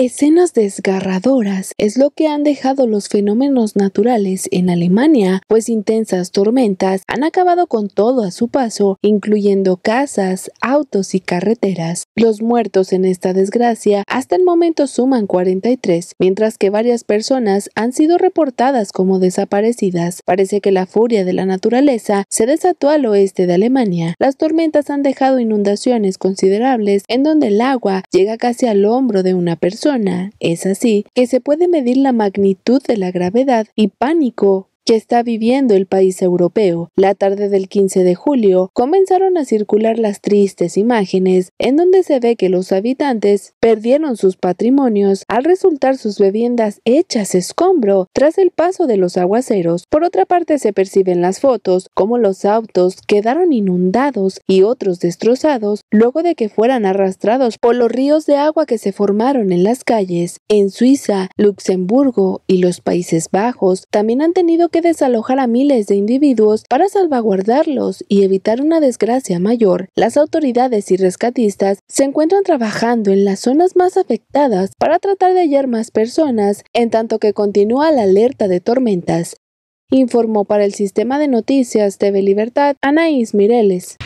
Escenas desgarradoras es lo que han dejado los fenómenos naturales en Alemania, pues intensas tormentas han acabado con todo a su paso, incluyendo casas, autos y carreteras. Los muertos en esta desgracia hasta el momento suman 43, mientras que varias personas han sido reportadas como desaparecidas. Parece que la furia de la naturaleza se desató al oeste de Alemania. Las tormentas han dejado inundaciones considerables en donde el agua llega casi al hombro de una persona es así que se puede medir la magnitud de la gravedad y pánico que está viviendo el país europeo. La tarde del 15 de julio comenzaron a circular las tristes imágenes en donde se ve que los habitantes perdieron sus patrimonios al resultar sus viviendas hechas escombro tras el paso de los aguaceros. Por otra parte se perciben las fotos como los autos quedaron inundados y otros destrozados luego de que fueran arrastrados por los ríos de agua que se formaron en las calles. En Suiza, Luxemburgo y los Países Bajos también han tenido que desalojar a miles de individuos para salvaguardarlos y evitar una desgracia mayor, las autoridades y rescatistas se encuentran trabajando en las zonas más afectadas para tratar de hallar más personas, en tanto que continúa la alerta de tormentas, informó para el sistema de noticias TV Libertad Anaís Mireles.